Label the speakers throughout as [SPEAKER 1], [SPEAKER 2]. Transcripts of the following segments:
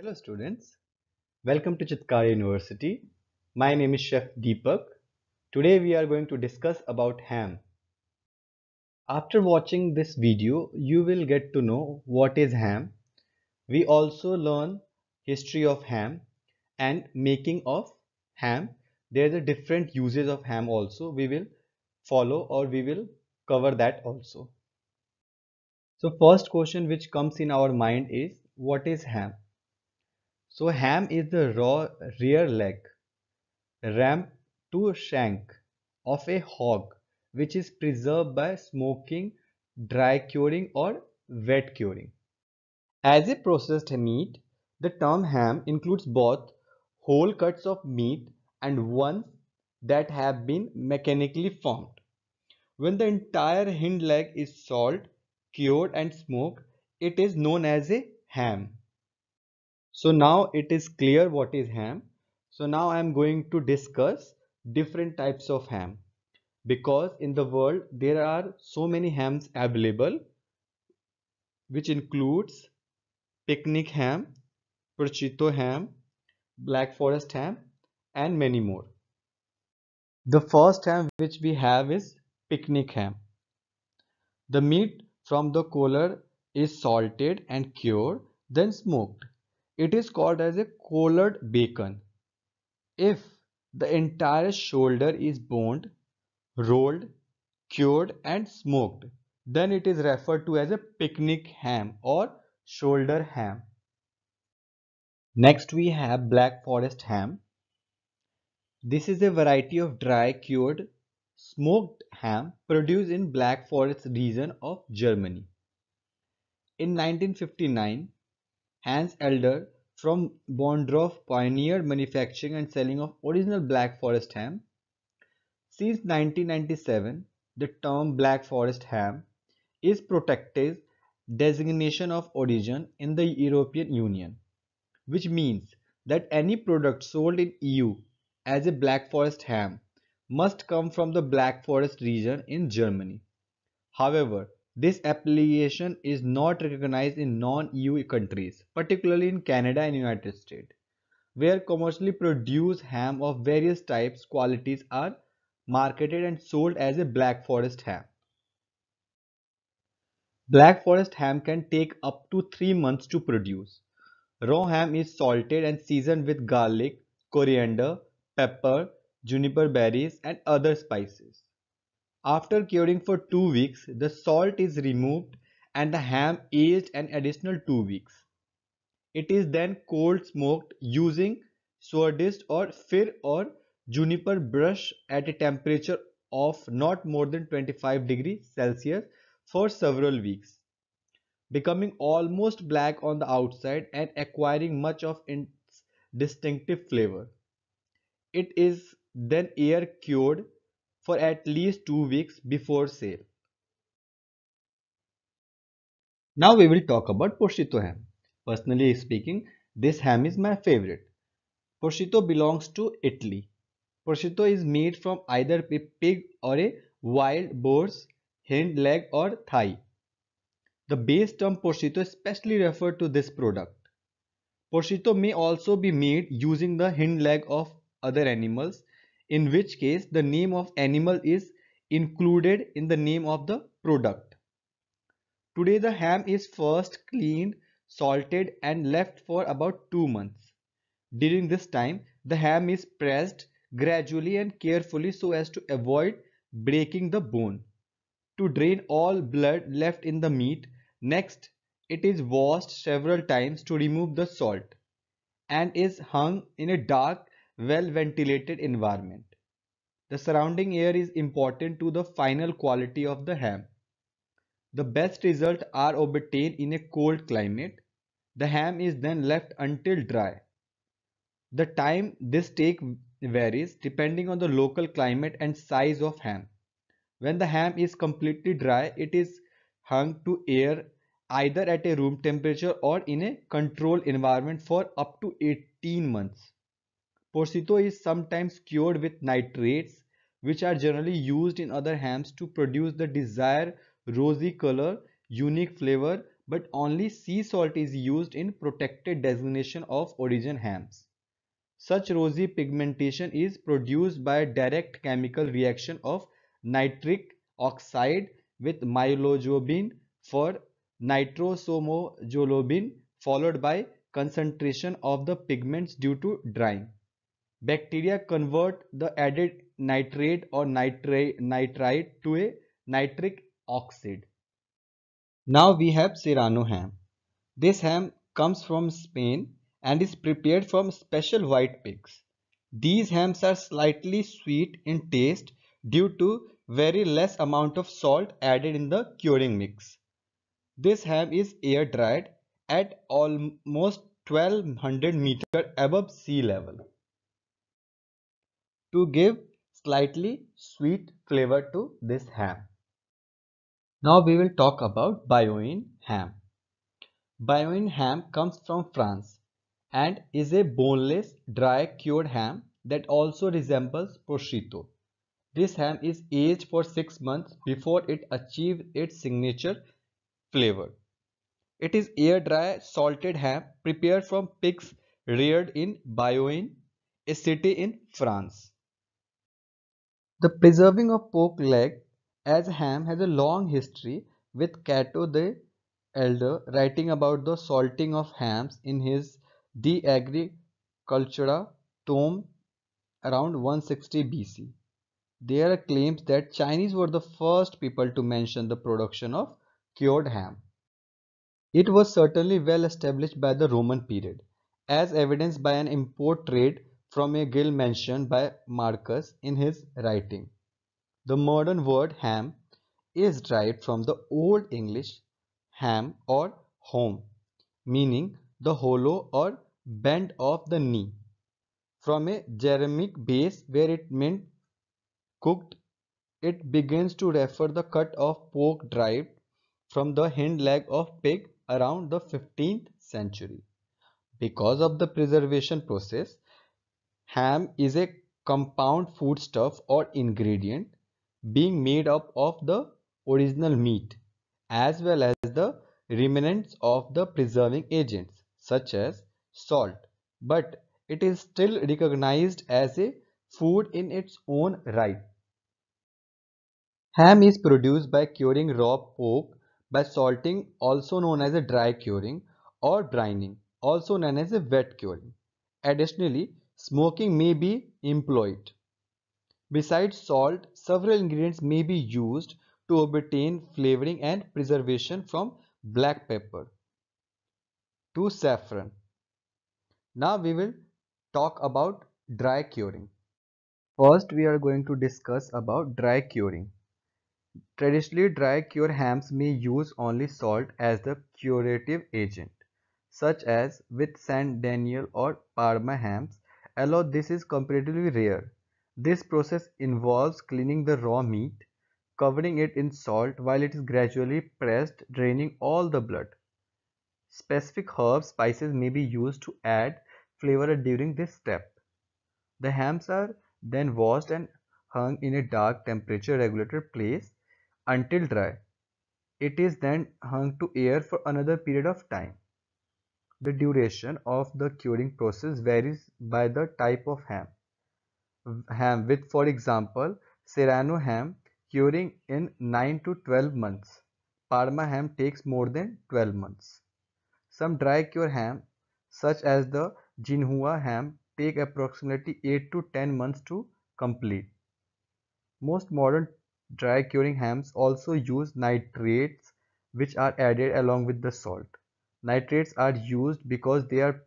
[SPEAKER 1] Hello students, welcome to Chitkara University. My name is Chef Deepak. Today we are going to discuss about ham. After watching this video, you will get to know what is ham. We also learn history of ham and making of ham. There's a different uses of ham also. We will follow or we will cover that also. So first question which comes in our mind is what is ham? So ham is the raw rear leg, ram to shank of a hog which is preserved by smoking, dry curing or wet curing. As a processed meat, the term ham includes both whole cuts of meat and ones that have been mechanically formed. When the entire hind leg is salt, cured and smoked, it is known as a ham. So now it is clear what is ham. So now I am going to discuss different types of ham because in the world there are so many hams available which includes picnic ham, prosciutto ham, black forest ham and many more. The first ham which we have is picnic ham. The meat from the collar is salted and cured then smoked. It is called as a collared bacon. If the entire shoulder is boned, rolled, cured and smoked, then it is referred to as a picnic ham or shoulder ham. Next we have black forest ham. This is a variety of dry cured smoked ham produced in Black Forest region of Germany. In 1959, Hans Elder from Bondorf pioneered manufacturing and selling of original Black Forest ham. Since 1997, the term Black Forest ham is protected designation of origin in the European Union, which means that any product sold in EU as a Black Forest ham must come from the Black Forest region in Germany. However, this application is not recognized in non-EU countries, particularly in Canada and United States, where commercially produced ham of various types qualities are marketed and sold as a black forest ham. Black forest ham can take up to 3 months to produce. Raw ham is salted and seasoned with garlic, coriander, pepper, juniper berries and other spices. After curing for 2 weeks, the salt is removed and the ham aged an additional 2 weeks. It is then cold smoked using swordist or fir or juniper brush at a temperature of not more than 25 degrees Celsius for several weeks, becoming almost black on the outside and acquiring much of its distinctive flavor. It is then air cured for at least 2 weeks before sale. Now we will talk about prosciutto ham. Personally speaking, this ham is my favorite. Prosciutto belongs to Italy. Prosciutto is made from either a pig or a wild boar's hind leg or thigh. The base term prosciutto specially refer to this product. Prosciutto may also be made using the hind leg of other animals in which case the name of animal is included in the name of the product. Today the ham is first cleaned, salted and left for about 2 months. During this time the ham is pressed gradually and carefully so as to avoid breaking the bone. To drain all blood left in the meat, next it is washed several times to remove the salt and is hung in a dark well ventilated environment. The surrounding air is important to the final quality of the ham. The best results are obtained in a cold climate. The ham is then left until dry. The time this takes varies depending on the local climate and size of ham. When the ham is completely dry, it is hung to air either at a room temperature or in a controlled environment for up to 18 months. Porcito is sometimes cured with nitrates, which are generally used in other hams to produce the desired rosy color, unique flavor, but only sea salt is used in protected designation of origin hams. Such rosy pigmentation is produced by direct chemical reaction of nitric oxide with myelojobin for nitrosomojolobin followed by concentration of the pigments due to drying. Bacteria convert the added nitrate or nitrate, nitrite to a nitric oxide. Now we have Serrano ham. This ham comes from Spain and is prepared from special white pigs. These hams are slightly sweet in taste due to very less amount of salt added in the curing mix. This ham is air dried at almost 1200 meter above sea level to give slightly sweet flavor to this ham. Now we will talk about bioin ham. Bioin ham comes from France and is a boneless dry cured ham that also resembles prosciutto. This ham is aged for 6 months before it achieves its signature flavor. It is air dry salted ham prepared from pigs reared in Bioin, a city in France. The preserving of pork leg as ham has a long history with Cato the Elder writing about the salting of hams in his De Agricultura tome around 160 BC. There are claims that Chinese were the first people to mention the production of cured ham. It was certainly well established by the Roman period, as evidenced by an import trade from a gill mentioned by Marcus in his writing. The modern word ham is derived from the Old English ham or home, meaning the hollow or bend of the knee, from a Jeremic base where it meant cooked. It begins to refer the cut of pork derived from the hind leg of pig around the 15th century. Because of the preservation process, Ham is a compound foodstuff or ingredient being made up of the original meat as well as the remnants of the preserving agents such as salt but it is still recognized as a food in its own right. Ham is produced by curing raw pork by salting also known as a dry curing or brining also known as a wet curing. Additionally, Smoking may be employed. Besides salt, several ingredients may be used to obtain flavoring and preservation from black pepper to saffron. Now we will talk about dry curing. First we are going to discuss about dry curing. Traditionally dry cure hams may use only salt as the curative agent such as with San Daniel or Parma hams although this is comparatively rare. This process involves cleaning the raw meat, covering it in salt while it is gradually pressed, draining all the blood. Specific herbs, spices may be used to add flavor during this step. The hams are then washed and hung in a dark temperature regulated place until dry. It is then hung to air for another period of time. The duration of the curing process varies by the type of ham. Ham with for example Serrano ham curing in 9 to 12 months. Parma ham takes more than 12 months. Some dry cure ham such as the Jinhua ham take approximately 8 to 10 months to complete. Most modern dry curing hams also use nitrates which are added along with the salt. Nitrates are used because they are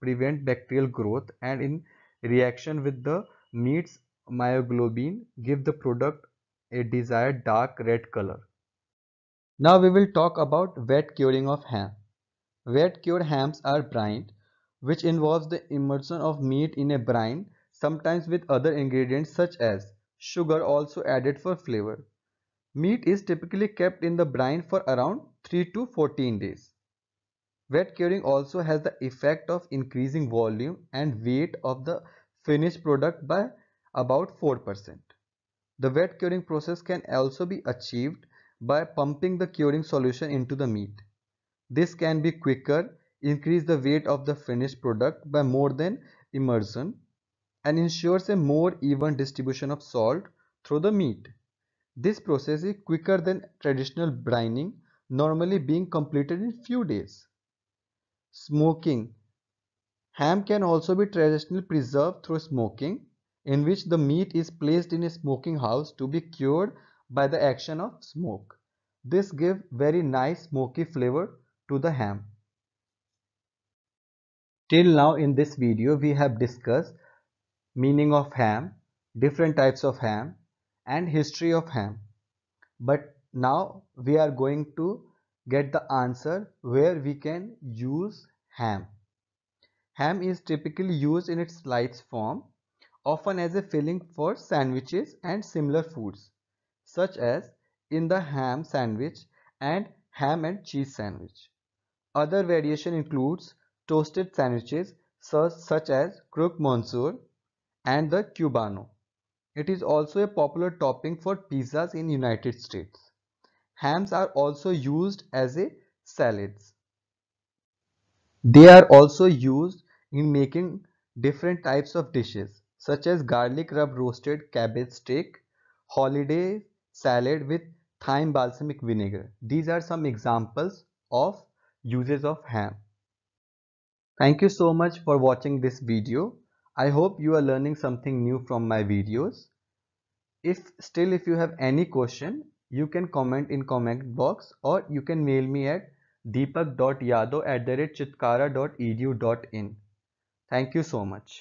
[SPEAKER 1] prevent bacterial growth and in reaction with the meat's myoglobin give the product a desired dark red color. Now we will talk about wet curing of ham. Wet cured hams are brined which involves the immersion of meat in a brine sometimes with other ingredients such as sugar also added for flavor. Meat is typically kept in the brine for around 3 to 14 days. Wet curing also has the effect of increasing volume and weight of the finished product by about 4%. The wet curing process can also be achieved by pumping the curing solution into the meat. This can be quicker, increase the weight of the finished product by more than immersion, and ensures a more even distribution of salt through the meat. This process is quicker than traditional brining, normally being completed in few days. Smoking. Ham can also be traditionally preserved through smoking, in which the meat is placed in a smoking house to be cured by the action of smoke. This gives very nice smoky flavor to the ham. Till now in this video we have discussed meaning of ham, different types of ham and history of ham. But now we are going to get the answer where we can use ham. Ham is typically used in its sliced form, often as a filling for sandwiches and similar foods, such as in the ham sandwich and ham and cheese sandwich. Other variation includes toasted sandwiches such as croque monsieur and the cubano. It is also a popular topping for pizzas in United States. Hams are also used as a salads. They are also used in making different types of dishes such as garlic rub roasted cabbage steak, holiday salad with thyme balsamic vinegar. These are some examples of uses of ham. Thank you so much for watching this video. I hope you are learning something new from my videos. If still if you have any question you can comment in comment box or you can mail me at deepak.yadav at the rate chitkara.edu.in. Thank you so much.